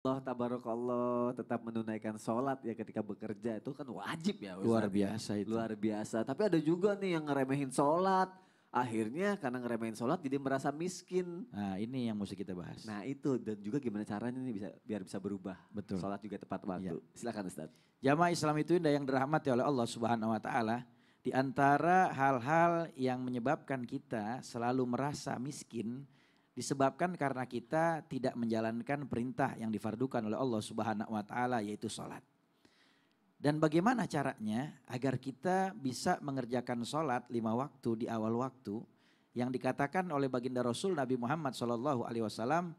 Allah tabarakallah tetap menunaikan sholat ya ketika bekerja itu kan wajib ya Ustaz. luar biasa itu luar biasa tapi ada juga nih yang ngeremehin sholat akhirnya karena ngeremehin sholat jadi merasa miskin nah ini yang mesti kita bahas nah itu dan juga gimana caranya nih bisa biar bisa berubah betul sholat juga tepat waktu ya. silakan Ustaz jamaah Islam itu indah yang dirahmati oleh Allah Subhanahu Wa Taala di antara hal-hal yang menyebabkan kita selalu merasa miskin Disebabkan karena kita tidak menjalankan perintah yang difardukan oleh Allah Subhanahu wa taala yaitu salat. Dan bagaimana caranya agar kita bisa mengerjakan sholat lima waktu di awal waktu yang dikatakan oleh baginda Rasul Nabi Muhammad Shallallahu Alaihi Wasallam,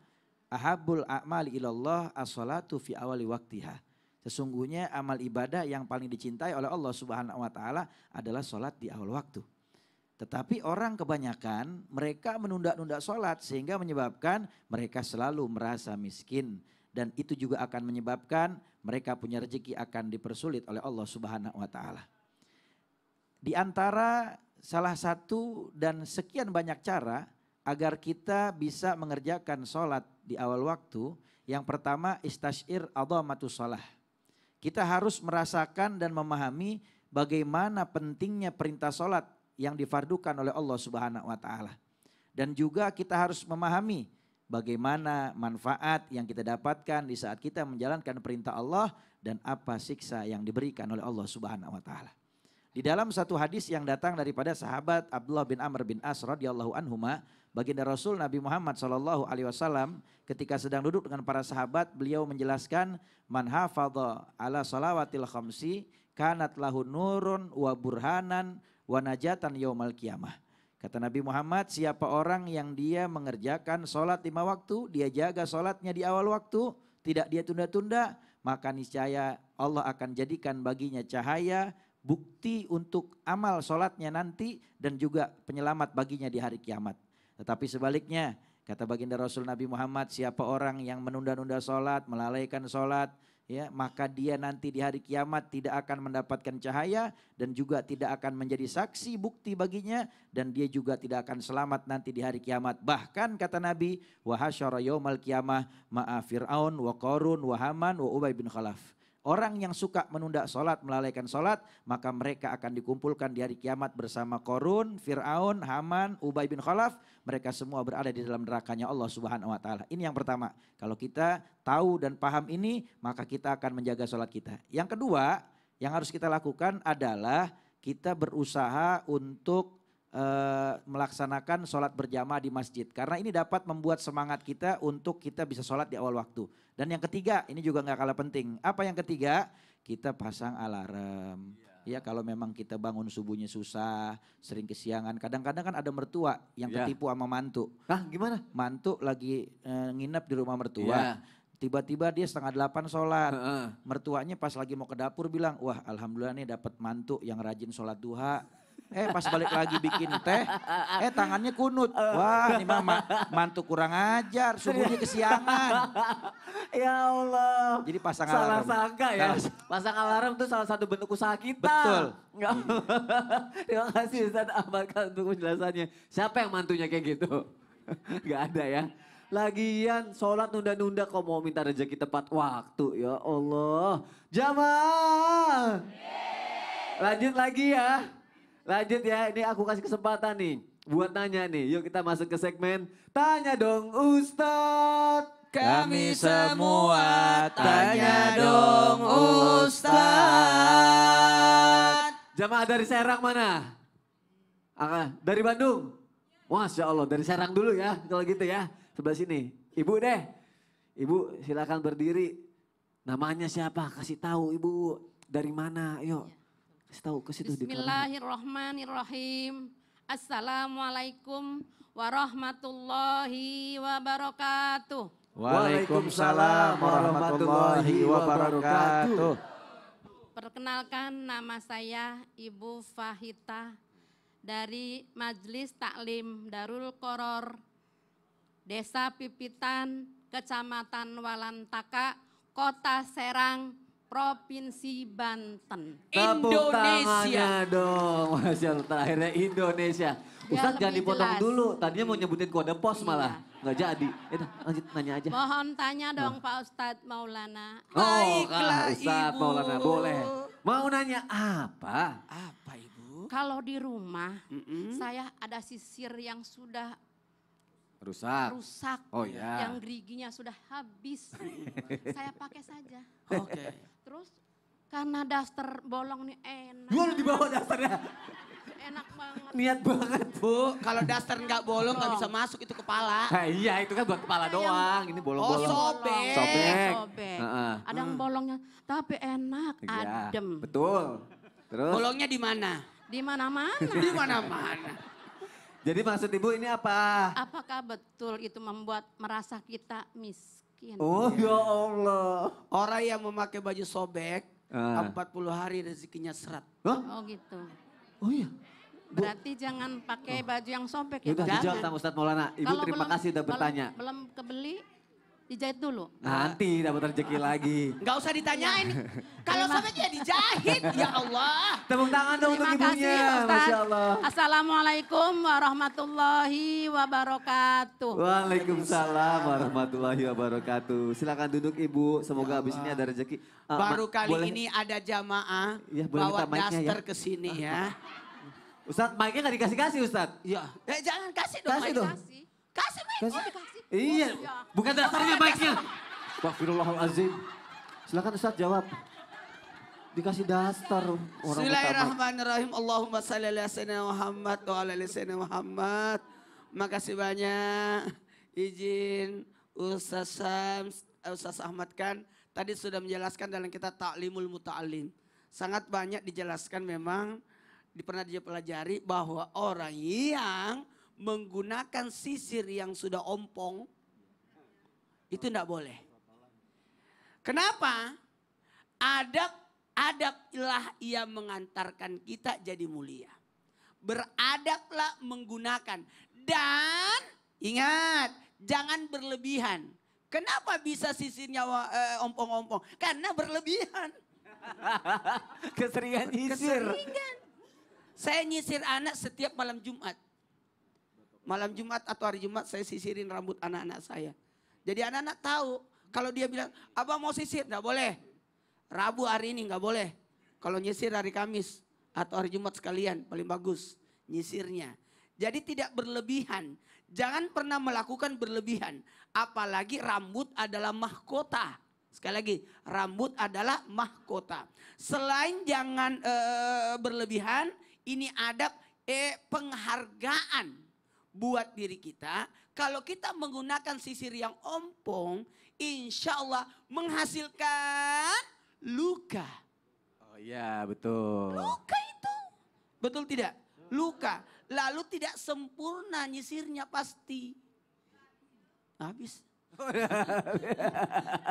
ahabul amal ilallah as-salatu fi awali waktiha. Sesungguhnya amal ibadah yang paling dicintai oleh Allah Subhanahu Wa Taala adalah sholat di awal waktu. Tetapi orang kebanyakan mereka menunda-nunda sholat sehingga menyebabkan mereka selalu merasa miskin. Dan itu juga akan menyebabkan mereka punya rezeki akan dipersulit oleh Allah subhanahu wa ta'ala. Di antara salah satu dan sekian banyak cara agar kita bisa mengerjakan sholat di awal waktu. Yang pertama istashir adhamatu sholah. Kita harus merasakan dan memahami bagaimana pentingnya perintah sholat yang difardukan oleh Allah Subhanahu wa taala. Dan juga kita harus memahami bagaimana manfaat yang kita dapatkan di saat kita menjalankan perintah Allah dan apa siksa yang diberikan oleh Allah Subhanahu wa taala. Di dalam satu hadis yang datang daripada sahabat Abdullah bin Amr bin As radhiyallahu anhuma, baginda Rasul Nabi Muhammad sallallahu alaihi wasallam ketika sedang duduk dengan para sahabat, beliau menjelaskan man hafadha ala salawatil khamsi kanat lahu nurun wa burhanan wanajatan yaumal kiamah. Kata Nabi Muhammad, siapa orang yang dia mengerjakan sholat lima waktu, dia jaga sholatnya di awal waktu, tidak dia tunda-tunda, maka niscaya Allah akan jadikan baginya cahaya, bukti untuk amal sholatnya nanti, dan juga penyelamat baginya di hari kiamat. Tetapi sebaliknya, kata baginda Rasul Nabi Muhammad, siapa orang yang menunda-nunda sholat, melalaikan sholat, ya maka dia nanti di hari kiamat tidak akan mendapatkan cahaya dan juga tidak akan menjadi saksi bukti baginya dan dia juga tidak akan selamat nanti di hari kiamat bahkan kata Nabi wa hasyara yaumal kiamah ma'a fir'aun wa qarun wa haman wa ubay bin khalaf Orang yang suka menunda sholat, melalaikan sholat, maka mereka akan dikumpulkan di hari kiamat bersama Korun, Fir'aun, Haman, Ubay bin Khalaf. Mereka semua berada di dalam nerakanya Allah subhanahu wa ta'ala. Ini yang pertama. Kalau kita tahu dan paham ini, maka kita akan menjaga sholat kita. Yang kedua, yang harus kita lakukan adalah kita berusaha untuk eh, melaksanakan sholat berjamaah di masjid. Karena ini dapat membuat semangat kita untuk kita bisa sholat di awal waktu. Dan yang ketiga, ini juga nggak kalah penting. Apa yang ketiga? Kita pasang alarm. Iya. Ya. kalau memang kita bangun subuhnya susah, sering kesiangan. Kadang-kadang kan ada mertua yang yeah. ketipu sama mantu. Hah gimana? Mantu lagi e, nginep di rumah mertua. tiba Tiba-tiba dia setengah delapan sholat. Uh-uh. Mertuanya pas lagi mau ke dapur bilang, wah alhamdulillah nih dapat mantu yang rajin sholat duha Eh pas balik lagi bikin teh, eh tangannya kunut. Eh. Wah ini mama mantu kurang ajar, subuhnya kesiangan. ya Allah. Jadi pasang salah alarm. Salah sangka ya. Salah. Pasang alarm itu salah satu bentuk usaha kita. Betul. Ya Terima kasih Ustaz Ahmad untuk penjelasannya. Siapa yang mantunya kayak gitu? Gak ada ya. Lagian sholat nunda-nunda kok mau minta rezeki tepat waktu ya Allah. Jamaah. Lanjut lagi ya. Lanjut ya, ini aku kasih kesempatan nih buat nanya nih. Yuk kita masuk ke segmen Tanya dong Ustad. Kami semua tanya dong Ustad. Jamaah dari Serang mana? Ah, dari Bandung? Masya Allah, dari Serang dulu ya kalau gitu ya. Sebelah sini. Ibu deh. Ibu silakan berdiri. Namanya siapa? Kasih tahu Ibu. Dari mana? Yuk. Kasih ke situ Bismillahirrahmanirrahim. Assalamualaikum warahmatullahi wabarakatuh. Waalaikumsalam warahmatullahi wabarakatuh. Perkenalkan nama saya Ibu Fahita dari Majelis Taklim Darul Koror Desa Pipitan, Kecamatan Walantaka, Kota Serang, Provinsi Banten. Tepuk Indonesia. dong, Masya Allah. Terakhirnya Indonesia. Ustadz jangan dipotong jelas. dulu, tadinya mau nyebutin kode pos iya. malah. Nggak jadi. Itu, lanjut nanya aja. Mohon tanya nah. dong oh. Pak Ustadz Maulana. Oh, ah, Baiklah Ustadz Ibu. Maulana, boleh. Mau nanya apa? Apa Ibu? Kalau di rumah, mm -mm. saya ada sisir yang sudah rusak. Rusak. Oh ya. Yang geriginya sudah habis. saya pakai saja. Oke. Okay. Terus karena daster bolong nih enak. Lu bawah dasternya. enak banget. Niat banget bu. Kalau daster nggak bolong nggak bisa masuk itu kepala. Nah, iya itu kan buat kepala iya, doang. Ini bolong-bolong. Oh sobek. Sobek. sobek. Uh -uh. Ada yang hmm. bolongnya tapi enak, ya, adem. Betul. Terus? Bolongnya di mana? Di mana-mana. di mana-mana. Jadi maksud ibu ini apa? Apakah betul itu membuat merasa kita miskin? Oh ya Allah. Orang yang memakai baju sobek ah. uh. 40 hari rezekinya serat. Huh? Oh gitu. Oh iya. Bu. Berarti jangan pakai oh. baju yang sobek ya. Sudah dijawab sama Maulana. Ibu Kalau terima belum, kasih sudah bertanya. belum kebeli Dijahit dulu. Nanti dapat rezeki lagi. Enggak usah ditanyain. Nah, kalau sampai dia dijahit, ya Allah. Tepuk tangan dong untuk ibunya. Masya Allah. Assalamualaikum warahmatullahi wabarakatuh. Waalaikumsalam warahmatullahi wabarakatuh. Silakan duduk ibu. Semoga ya abis habis ini ada rezeki. Eh, Baru kali ini ada jamaah ya, bawa ya. daster ya. ke sini ah, ya. Ustadz, mic-nya gak dikasih-kasih Ustadz. ya Eh, jangan kasih dong. Kasih dong. Kasih, kasih mic. Kasih. Oh, Iya, bukan dasarnya baiknya. Astagfirullahalazim. Silakan Ustaz jawab. Dikasih dasar orang Bismillahirrahmanirrahim. Allahumma salli ala sayyidina Muhammad wa ala sayyidina Muhammad. Makasih banyak. Izin Ustaz Sams, eh, Ustaz Ahmad kan tadi sudah menjelaskan dalam kita taklimul muta'alim. Sangat banyak dijelaskan memang pernah dia pelajari bahwa orang yang menggunakan sisir yang sudah ompong, itu tidak boleh. Kenapa? Adab adab ia mengantarkan kita jadi mulia. Beradablah menggunakan dan ingat jangan berlebihan. Kenapa bisa sisirnya eh, ompong-ompong? Eh, Karena berlebihan. Keseringan nyisir. Keseringan. Saya nyisir anak setiap malam Jumat. Malam Jumat atau hari Jumat saya sisirin rambut anak-anak saya. Jadi anak-anak tahu kalau dia bilang, "Apa mau sisir, nggak boleh. Rabu hari ini nggak boleh. Kalau nyisir hari Kamis atau hari Jumat sekalian paling bagus nyisirnya. Jadi tidak berlebihan. Jangan pernah melakukan berlebihan. Apalagi rambut adalah mahkota. Sekali lagi, rambut adalah mahkota. Selain jangan e, berlebihan, ini adab e, penghargaan buat diri kita. Kalau kita menggunakan sisir yang ompong, insya Allah menghasilkan luka. Oh iya betul. Luka itu. Betul tidak? Luka. Lalu tidak sempurna nyisirnya pasti. Habis.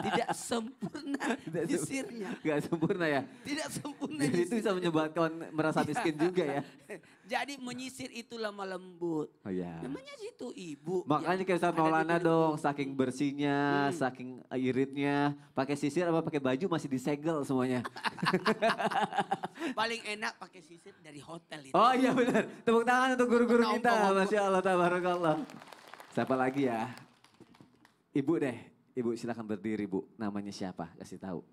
Tidak sempurna Tidak sisirnya. tidak sempurna ya? Tidak sempurna Jadi itu bisa menyebabkan merasa miskin juga ya? Jadi menyisir itu lama lembut. Oh ya. Namanya situ ibu. Makanya ya. kayak sama Maulana dong, saking bersihnya, hmm. saking iritnya. Pakai sisir apa pakai baju masih disegel semuanya. Paling enak pakai sisir dari hotel itu. Oh iya benar. Tepuk tangan untuk guru-guru kita. Masya Allah, tabarakallah. Siapa lagi ya? Ibu deh, Ibu silahkan berdiri Bu. Namanya siapa? Kasih tahu.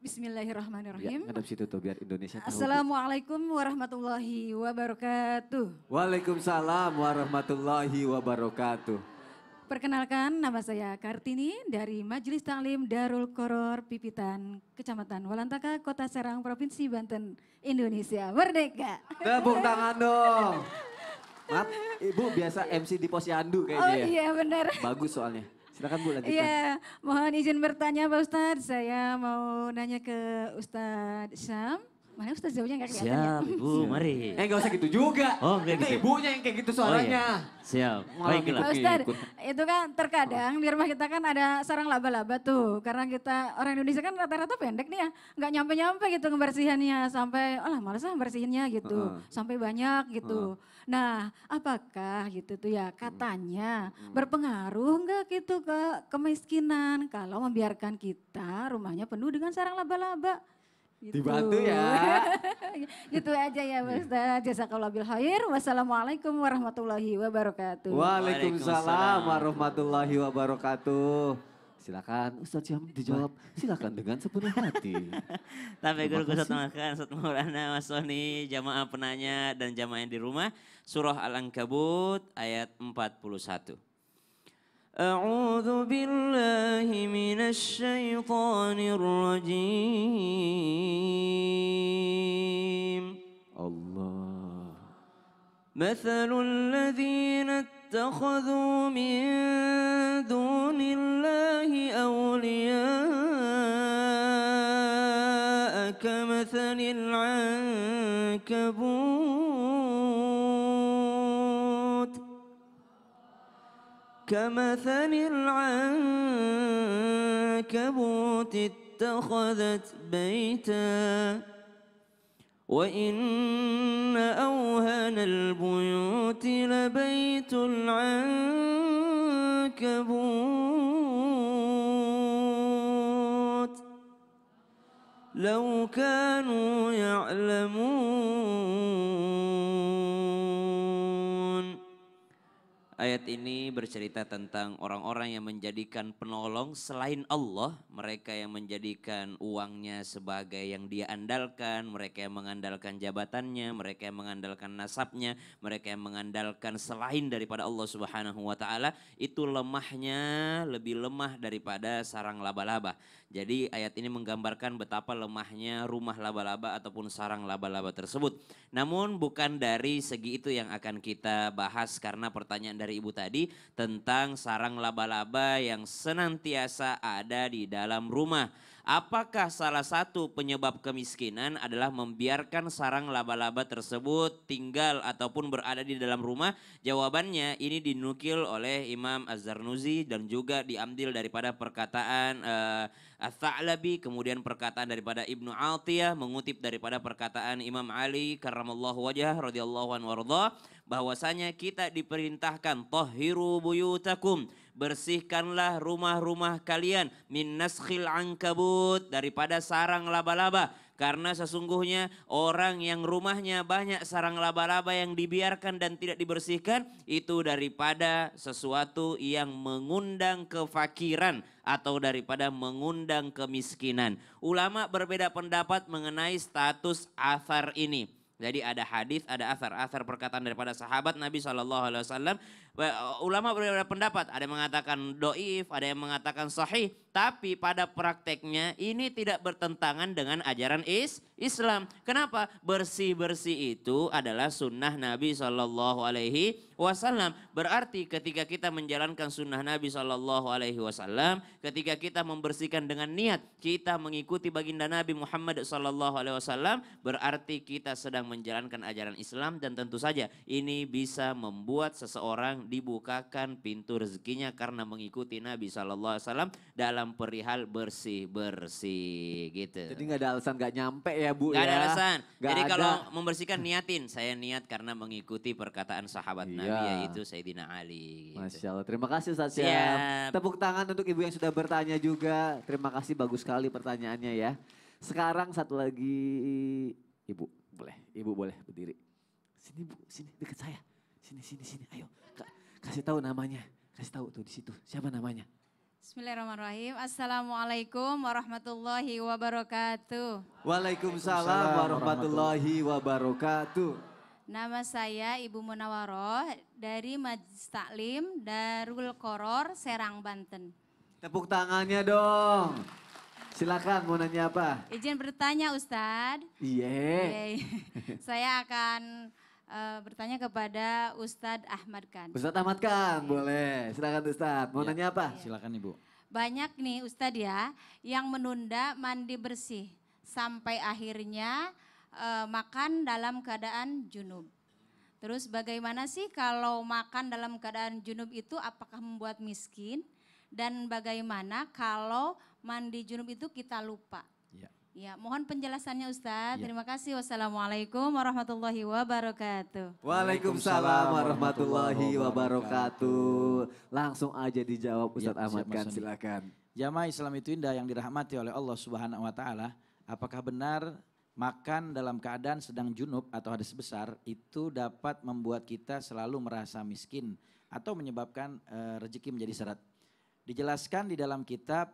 Bismillahirrahmanirrahim. Ya, situ tuh biar Indonesia tahu. Assalamualaikum warahmatullahi wabarakatuh. Waalaikumsalam warahmatullahi wabarakatuh. Perkenalkan nama saya Kartini dari Majelis Taklim Darul Koror Pipitan, Kecamatan Walantaka, Kota Serang, Provinsi Banten, Indonesia. Merdeka. Tepuk tangan dong. Maaf, Ibu biasa MC di Posyandu kayaknya. Oh ya. iya benar. Bagus soalnya. Silakan Bu lanjutkan. Iya, mohon izin bertanya Pak Ustadz. Saya mau nanya ke Ustadz Syam. Mana Ustaz Zaunya gak kelihatan ya? Siap, ya? Ibu, mari. Eh gak usah gitu juga. Oh, gak gitu. ibunya yang kayak gitu suaranya. Oh, iya. Siap, baiklah. Pak Ustaz, itu kan terkadang di rumah kita kan ada sarang laba-laba tuh. Karena kita orang Indonesia kan rata-rata pendek nih ya. Gak nyampe-nyampe gitu ngebersihannya. Sampai, oh lah males lah bersihinnya gitu. Uh Sampai banyak gitu. Uh Nah, apakah gitu tuh ya hmm. katanya uh berpengaruh enggak gitu ke kemiskinan kalau membiarkan kita rumahnya penuh dengan sarang laba-laba? Gitu. Dibantu ya. gitu aja ya Ustaz. Iya. Nah, kalau bil khair. Wassalamualaikum warahmatullahi wabarakatuh. Waalaikumsalam warahmatullahi wabarakatuh. Silakan Ustaz Syam dijawab. Silakan dengan sepenuh hati. Sampai guru Ustaz Makan, Ustaz Maulana, Mas Soni, jamaah penanya dan jamaah yang di rumah. Surah Al-Ankabut ayat 41. أعوذ بالله من الشيطان الرجيم الله مثل الذين اتخذوا من دون الله أولياء كمثل العنكبوت كمثل العنكبوت اتخذت بيتا وإن أوهن البيوت لبيت العنكبوت لو كانوا يعلمون Ayat ini bercerita tentang orang-orang yang menjadikan penolong selain Allah. Mereka yang menjadikan uangnya sebagai yang dia andalkan. Mereka yang mengandalkan jabatannya. Mereka yang mengandalkan nasabnya. Mereka yang mengandalkan selain daripada Allah subhanahu wa ta'ala. Itu lemahnya lebih lemah daripada sarang laba-laba. Jadi ayat ini menggambarkan betapa lemahnya rumah laba-laba ataupun sarang laba-laba tersebut. Namun bukan dari segi itu yang akan kita bahas karena pertanyaan dari ibu tadi tentang sarang laba-laba yang senantiasa ada di dalam rumah Apakah salah satu penyebab kemiskinan adalah membiarkan sarang laba-laba tersebut tinggal ataupun berada di dalam rumah? Jawabannya ini dinukil oleh Imam Az-Zarnuzi dan juga diambil daripada perkataan uh, eh, Al-Tha'labi, kemudian perkataan daripada Ibnu Altiyah mengutip daripada perkataan Imam Ali karamallahu wajah radhiyallahu anhu bahwasanya kita diperintahkan tahhiru buyutakum bersihkanlah rumah-rumah kalian min naskhil ankabut daripada sarang laba-laba karena sesungguhnya orang yang rumahnya banyak sarang laba-laba yang dibiarkan dan tidak dibersihkan itu daripada sesuatu yang mengundang kefakiran atau daripada mengundang kemiskinan. Ulama berbeda pendapat mengenai status asar ini. Jadi ada hadis, ada asar-asar perkataan daripada sahabat Nabi Shallallahu Alaihi Wasallam ulama berbeda pendapat. Ada yang mengatakan doif, ada yang mengatakan sahih. Tapi pada prakteknya ini tidak bertentangan dengan ajaran is Islam. Kenapa? Bersih-bersih itu adalah sunnah Nabi Shallallahu Alaihi Wasallam. Berarti ketika kita menjalankan sunnah Nabi Shallallahu Alaihi Wasallam, ketika kita membersihkan dengan niat, kita mengikuti baginda Nabi Muhammad Shallallahu Alaihi Wasallam, berarti kita sedang menjalankan ajaran Islam dan tentu saja ini bisa membuat seseorang dibukakan pintu rezekinya karena mengikuti Nabi Shallallahu Alaihi Wasallam dalam perihal bersih bersih gitu. Jadi nggak ada alasan nggak nyampe ya bu nggak ya. Ada alasan. Gak Jadi kalau membersihkan niatin saya niat karena mengikuti perkataan sahabat iya. Nabi yaitu Sayyidina Ali. Gitu. Masya Allah terima kasih Ustaz ya. Siap. Tepuk tangan untuk ibu yang sudah bertanya juga. Terima kasih bagus sekali pertanyaannya ya. Sekarang satu lagi ibu boleh ibu boleh berdiri sini bu sini dekat saya sini sini sini ayo Kasih tahu namanya. Kasih tahu tuh di situ. Siapa namanya? Bismillahirrahmanirrahim. Assalamualaikum warahmatullahi wabarakatuh. Waalaikumsalam warahmatullahi wabarakatuh. Nama saya Ibu Munawaroh dari Majlis Taklim Darul Koror Serang Banten. Tepuk tangannya dong. Silakan mau nanya apa? Izin bertanya Ustadz. Iya. Yeah. Iya. Okay. saya akan Eh, bertanya kepada Ustadz Ahmad Khan. Ustadz Ahmad Khan, boleh. Silakan Ustadz. Mau ya. nanya apa? Ya. Silakan Ibu. Banyak nih Ustadz ya yang menunda mandi bersih sampai akhirnya uh, makan dalam keadaan junub. Terus bagaimana sih kalau makan dalam keadaan junub itu apakah membuat miskin? Dan bagaimana kalau mandi junub itu kita lupa? Ya, mohon penjelasannya Ustaz. Ya. Terima kasih. Wassalamualaikum warahmatullahi wabarakatuh. Waalaikumsalam warahmatullahi wabarakatuh. Langsung aja dijawab Ustaz ya, Ahmad Khan, silakan. Jamaah Islam itu indah yang dirahmati oleh Allah Subhanahu wa taala. Apakah benar makan dalam keadaan sedang junub atau hadas besar itu dapat membuat kita selalu merasa miskin atau menyebabkan uh, rezeki menjadi serat? Dijelaskan di dalam kitab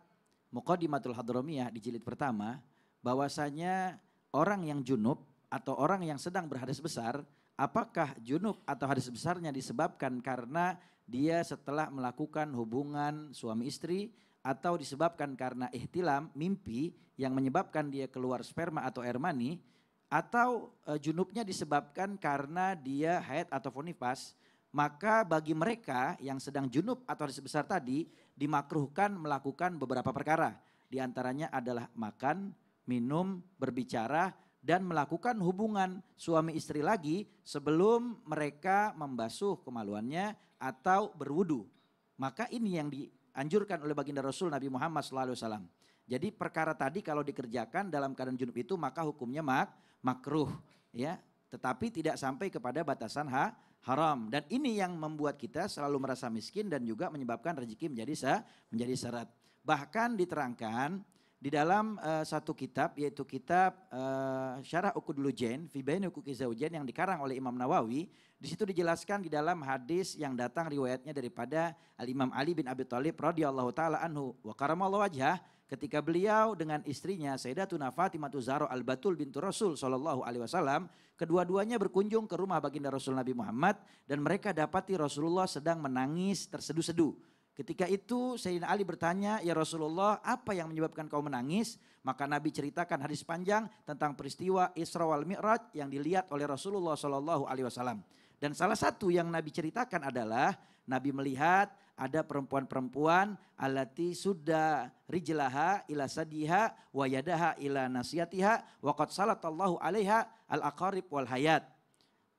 Muqaddimatul Hadramiyah di jilid pertama, bahwasanya orang yang junub atau orang yang sedang berhadis besar, apakah junub atau hadis besarnya disebabkan karena dia setelah melakukan hubungan suami istri atau disebabkan karena ihtilam mimpi yang menyebabkan dia keluar sperma atau air mani atau e, junubnya disebabkan karena dia haid atau nifas maka bagi mereka yang sedang junub atau hadis besar tadi dimakruhkan melakukan beberapa perkara di antaranya adalah makan minum, berbicara, dan melakukan hubungan suami istri lagi sebelum mereka membasuh kemaluannya atau berwudu. Maka ini yang dianjurkan oleh baginda Rasul Nabi Muhammad SAW. Jadi perkara tadi kalau dikerjakan dalam keadaan junub itu maka hukumnya mak makruh ya, tetapi tidak sampai kepada batasan ha, haram dan ini yang membuat kita selalu merasa miskin dan juga menyebabkan rezeki menjadi se, menjadi seret. Bahkan diterangkan di dalam uh, satu kitab yaitu kitab uh, Syarah Uqudul Jain fi Bain yang dikarang oleh Imam Nawawi di situ dijelaskan di dalam hadis yang datang riwayatnya daripada Al Imam Ali bin Abi Thalib radhiyallahu taala anhu wa karamallahu wajhah ketika beliau dengan istrinya Sayyidatuna Fatimah Zahra Al-Batul bintu Rasul sallallahu alaihi wasallam kedua-duanya berkunjung ke rumah baginda Rasul Nabi Muhammad dan mereka dapati Rasulullah sedang menangis tersedu-sedu Ketika itu Sayyidina Ali bertanya, "Ya Rasulullah, apa yang menyebabkan kau menangis?" Maka Nabi ceritakan hadis panjang tentang peristiwa Isra wal Mi'raj yang dilihat oleh Rasulullah Shallallahu alaihi wasallam. Dan salah satu yang Nabi ceritakan adalah Nabi melihat ada perempuan-perempuan alati sudah rijlaha ila sadiha wa yadaha ila nasiyatiha wa qad salatallahu alaiha al aqarib wal hayat.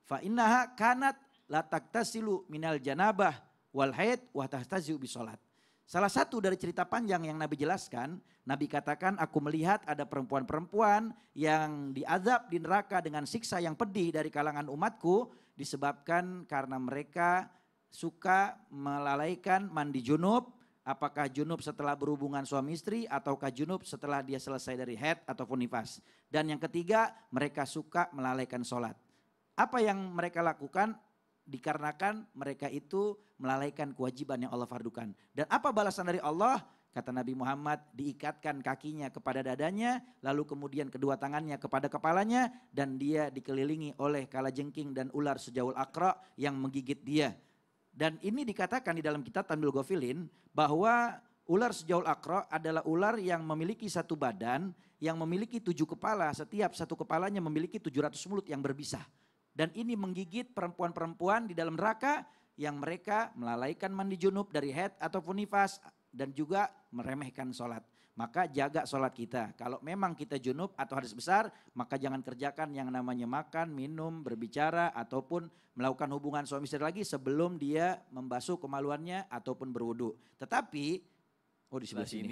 Fa innaha kanat la taktasilu minal janabah wal haid wa tahtazi'u bi salat. Salah satu dari cerita panjang yang Nabi jelaskan, Nabi katakan aku melihat ada perempuan-perempuan yang diazab di neraka dengan siksa yang pedih dari kalangan umatku disebabkan karena mereka suka melalaikan mandi junub, apakah junub setelah berhubungan suami istri ataukah junub setelah dia selesai dari head ataupun nifas. Dan yang ketiga mereka suka melalaikan sholat. Apa yang mereka lakukan? dikarenakan mereka itu melalaikan kewajiban yang Allah fardukan. Dan apa balasan dari Allah? Kata Nabi Muhammad, diikatkan kakinya kepada dadanya, lalu kemudian kedua tangannya kepada kepalanya, dan dia dikelilingi oleh kala jengking dan ular sejauh akra yang menggigit dia. Dan ini dikatakan di dalam kitab Tanbil Gofilin bahwa Ular sejauh akro adalah ular yang memiliki satu badan, yang memiliki tujuh kepala, setiap satu kepalanya memiliki tujuh ratus mulut yang berpisah. Dan ini menggigit perempuan-perempuan di dalam neraka yang mereka melalaikan mandi junub dari head ataupun nifas dan juga meremehkan sholat. Maka jaga sholat kita. Kalau memang kita junub atau harus besar, maka jangan kerjakan yang namanya makan, minum, berbicara, ataupun melakukan hubungan suami istri lagi sebelum dia membasuh kemaluannya ataupun berwudu. Tetapi, oh di sebelah sini.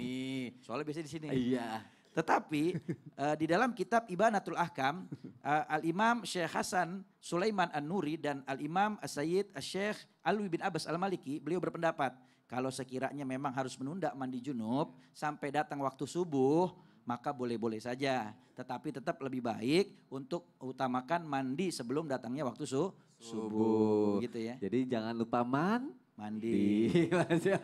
sini. Soalnya biasanya di sini. Iya. Tetapi uh, di dalam kitab Ibanatul Ahkam, uh, Al-Imam Syekh Hasan Sulaiman An-Nuri dan Al-Imam As-Sayyid Syekh Alwi bin Abbas Al-Maliki, beliau berpendapat, kalau sekiranya memang harus menunda mandi junub sampai datang waktu subuh, maka boleh-boleh saja. Tetapi tetap lebih baik untuk utamakan mandi sebelum datangnya waktu su subuh. subuh. Gitu ya. Jadi jangan lupa mandi Mandi. Masya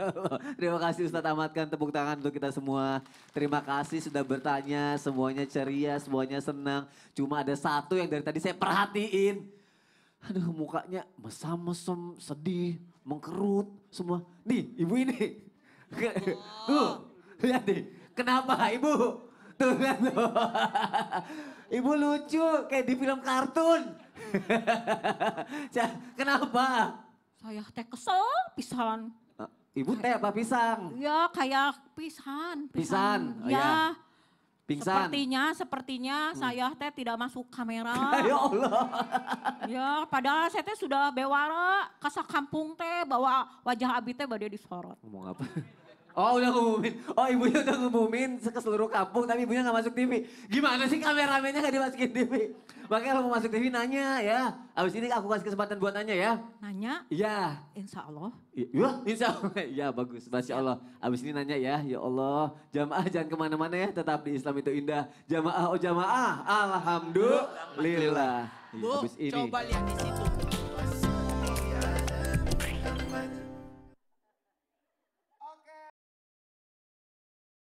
Terima kasih Ustadz Amatkan tepuk tangan untuk kita semua. Terima kasih sudah bertanya, semuanya ceria, semuanya senang. Cuma ada satu yang dari tadi saya perhatiin. Aduh mukanya mesam mesum, sedih, mengkerut semua. Nih ibu ini. Tuh, lihat nih. Kenapa ibu? Tuh kan tuh. Ibu lucu kayak di film kartun. Kenapa? Saya teh kesel pisan. Ah, ibu teh apa pisang? Ya kayak pisan. Pisang. Oh, ya. ya. Pingsan. Sepertinya, sepertinya hmm. saya teh tidak masuk kamera. ya Allah. ya, padahal saya teh sudah bewara, kasak kampung teh, bawa wajah abi teh badai disorot. Ngomong apa? Oh udah ngumumin. Oh ibunya udah ngumumin ke seluruh kampung tapi ibunya nggak masuk TV. Gimana sih kameramennya gak dimasukin TV? Makanya kalau mau masuk TV nanya ya. Abis ini aku kasih kesempatan buat nanya ya. Nanya? Iya. Insya Allah. Iya insya Allah. Iya bagus. Masya Allah. Abis ini nanya ya. Ya Allah. Jamaah jangan kemana-mana ya. Tetap di Islam itu indah. Jamaah oh jamaah. Alhamdulillah. Iya, Bu, abis ini. coba lihat di situ.